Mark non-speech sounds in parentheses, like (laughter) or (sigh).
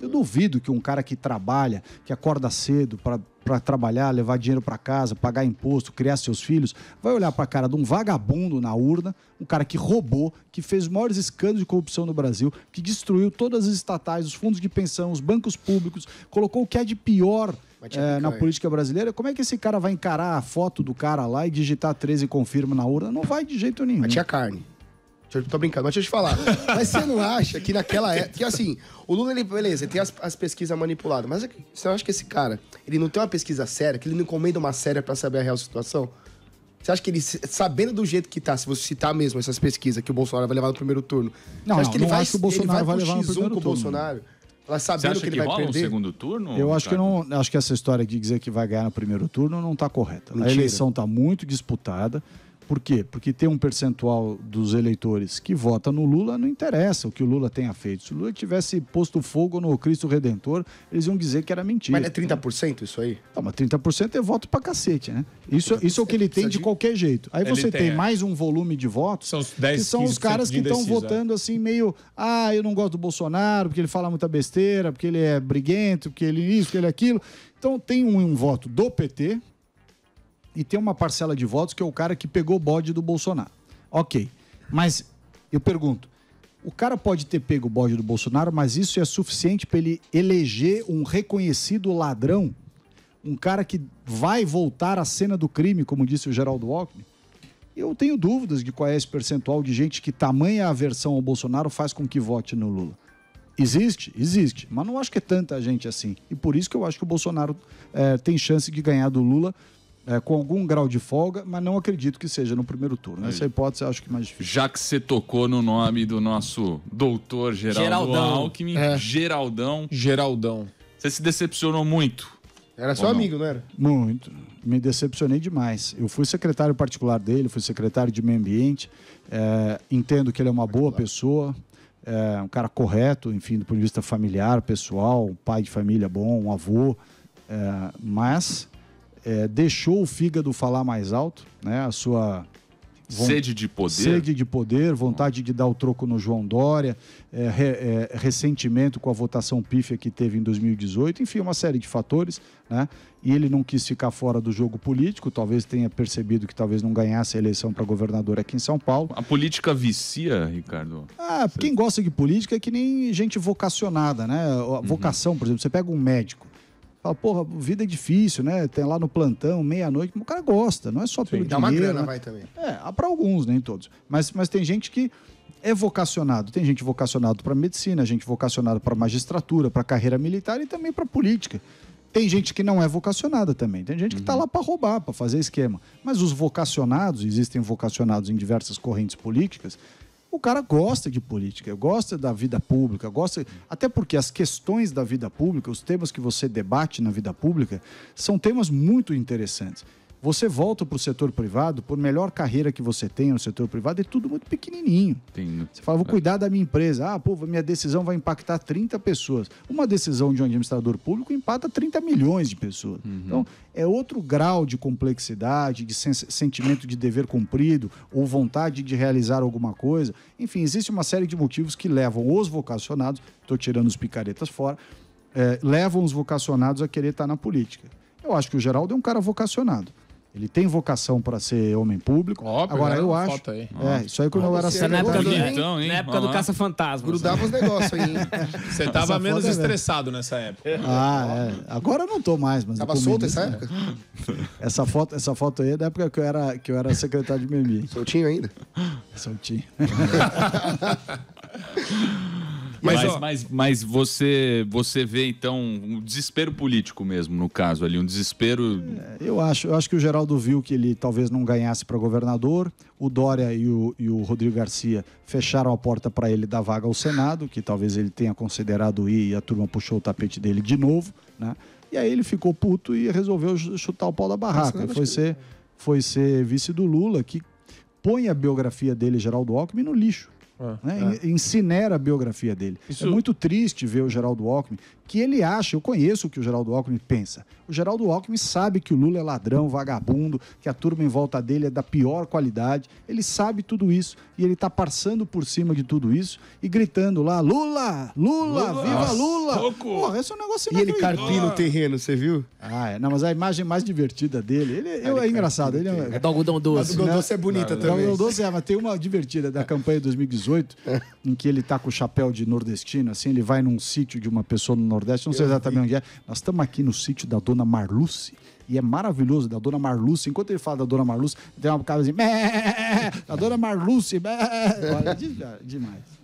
Eu duvido que um cara que trabalha, que acorda cedo para trabalhar, levar dinheiro para casa, pagar imposto, criar seus filhos, vai olhar para a cara de um vagabundo na urna, um cara que roubou, que fez os maiores escândalos de corrupção no Brasil, que destruiu todas as estatais, os fundos de pensão, os bancos públicos, colocou o que é de pior é, na política brasileira. Como é que esse cara vai encarar a foto do cara lá e digitar 13 confirma na urna? Não vai de jeito nenhum. Mas tinha carne tô brincando, mas deixa eu te falar. (laughs) mas você não acha que naquela época. Que assim, o Lula, ele, beleza, ele tem as, as pesquisas manipuladas, mas é você não acha que esse cara, ele não tem uma pesquisa séria, que ele não encomenda uma séria para saber a real situação? Você acha que ele, sabendo do jeito que tá, se você citar mesmo essas pesquisas que o Bolsonaro vai levar no primeiro turno, não, acho não, que ele vai, acho que o Bolsonaro vai, levar no primeiro turno. o Bolsonaro? Ela sabendo acha que, que ele vai rola perder? um segundo turno? Eu acho cara? que não, acho que essa história de dizer que vai ganhar no primeiro turno não está correta. Mentira. A eleição está muito disputada. Por quê? Porque tem um percentual dos eleitores que vota no Lula, não interessa o que o Lula tenha feito. Se o Lula tivesse posto fogo no Cristo Redentor, eles iam dizer que era mentira. Mas é 30% isso aí? Não, mas 30% é voto pra cacete, né? Isso, isso é o que ele tem de qualquer jeito. Aí você tem, é. mais um volume de votos, são 10, que são os caras que estão é. votando assim, meio, ah, eu não gosto do Bolsonaro, porque ele fala muita besteira, porque ele é briguento, porque ele isso, porque ele é aquilo. Então tem um, um voto do PT, e tem uma parcela de votos que é o cara que pegou o bode do Bolsonaro. Ok. Mas eu pergunto: o cara pode ter pego o bode do Bolsonaro, mas isso é suficiente para ele eleger um reconhecido ladrão? Um cara que vai voltar à cena do crime, como disse o Geraldo Alckmin? Eu tenho dúvidas de qual é esse percentual de gente que tamanha aversão ao Bolsonaro faz com que vote no Lula. Existe? Existe. Mas não acho que é tanta gente assim. E por isso que eu acho que o Bolsonaro é, tem chance de ganhar do Lula é, com algum grau de folga, mas não acredito que seja no primeiro turno. Essa hipótese eu acho que é mais difícil. Já que você tocou no nome do nosso doutor Geraldo Geraldão. Alckmin, é. Geraldão. Geraldão. Você se decepcionou muito. Era seu amigo, não? era? Muito. Me decepcionei demais. Eu fui secretário particular dele, fui secretário de meio ambiente. É, entendo que ele é uma boa pessoa, é, um cara correto, enfim, do ponto de vista familiar, pessoal, um pai de família bom, um avô. É, mas é, deixou o fígado falar mais alto, né? A sua sede de poder, sede de poder, vontade de dar o troco no João Dória, é, re, é, ressentimento com a votação pífia que teve em 2018, enfim, uma série de fatores, né? E ele não quis ficar fora do jogo político, talvez tenha percebido que talvez não ganhasse a eleição para governador aqui em São Paulo. A política vicia, Ricardo? Ah, quem gosta de política é que nem gente vocacionada, né? A uhum. vocação, uhum. por exemplo, você pega um médico, Fala, porra, vida é difícil, né? Tem lá no plantão, meia-noite, o cara gosta, não é só Sim, pelo dá dinheiro. Dá uma grana, né? vai também. É, para alguns, nem todos. Mas, mas tem gente que é vocacionado. Tem gente vocacionado para medicina, gente vocacionada para magistratura, para carreira militar e também para política. Tem gente que não é vocacionada também. Tem gente que está uhum. lá para roubar, para fazer esquema. Mas os vocacionados, existem vocacionados em diversas correntes políticas, o cara gosta de política, gosta da vida pública, gosta. Até porque as questões da vida pública, os temas que você debate na vida pública, são temas muito interessantes. Você volta para o setor privado, por melhor carreira que você tenha no setor privado, é tudo muito pequenininho. Sim. Você fala, vou é. cuidar da minha empresa. Ah, pô, minha decisão vai impactar 30 pessoas. Uma decisão de um administrador público impacta 30 milhões de pessoas. Uhum. Então, é outro grau de complexidade, de sen sentimento de dever cumprido ou vontade de realizar alguma coisa. Enfim, existe uma série de motivos que levam os vocacionados, estou tirando os picaretas fora, eh, levam os vocacionados a querer estar tá na política. Eu acho que o Geraldo é um cara vocacionado. Ele tem vocação para ser homem público. Óbvio, Agora, né? eu acho. Foto aí. É, isso aí quando eu era secretário. Na época do, então, hein? Na é época do é? caça-fantasma. Grudava né? os negócios aí. (laughs) Você tava menos é estressado nessa época. Ah, é. Agora eu não tô mais, mas. Tava solto nessa época? (laughs) Essa foto, essa foto aí é da época que eu era, que eu era secretário de meio Soltinho ainda? Soltinho. (laughs) Mas, mas, ó... mas, mas, você, você vê, então, um desespero político mesmo, no caso ali, um desespero. É, eu, acho, eu acho que o Geraldo viu que ele talvez não ganhasse para governador. O Dória e o, e o Rodrigo Garcia fecharam a porta para ele dar vaga ao Senado, que talvez ele tenha considerado ir e a turma puxou o tapete dele de novo, né? E aí ele ficou puto e resolveu chutar o pau da barraca. Foi ser, foi ser vice do Lula, que põe a biografia dele, Geraldo Alckmin, no lixo. É. né? incinera é. a biografia dele. É Isso... É muito triste ver o Geraldo Alckmin que ele acha, eu conheço o que o Geraldo Alckmin pensa. O Geraldo Alckmin sabe que o Lula é ladrão, vagabundo, que a turma em volta dele é da pior qualidade. Ele sabe tudo isso e ele está passando por cima de tudo isso e gritando lá: Lula! Lula! Lula viva Lula! Louco. Porra, esse é um negócio E ele carpindo o terreno, você viu? Ah, é, não, mas a imagem mais divertida dele, ele, ele é, é engraçado. Ele é, é do algodão doce. do algodão doce é bonita também. O algodão doce é, mas tem uma divertida da campanha 2018, é. em que ele está com o chapéu de nordestino, assim, ele vai num sítio de uma pessoa no Nordeste, não sei exatamente onde é. Nós estamos aqui no sítio da dona Marluce. E é maravilhoso, da dona Marluce. Enquanto ele fala da dona Marluce, tem uma cara assim, da (laughs) dona Marluce. Olha, demais.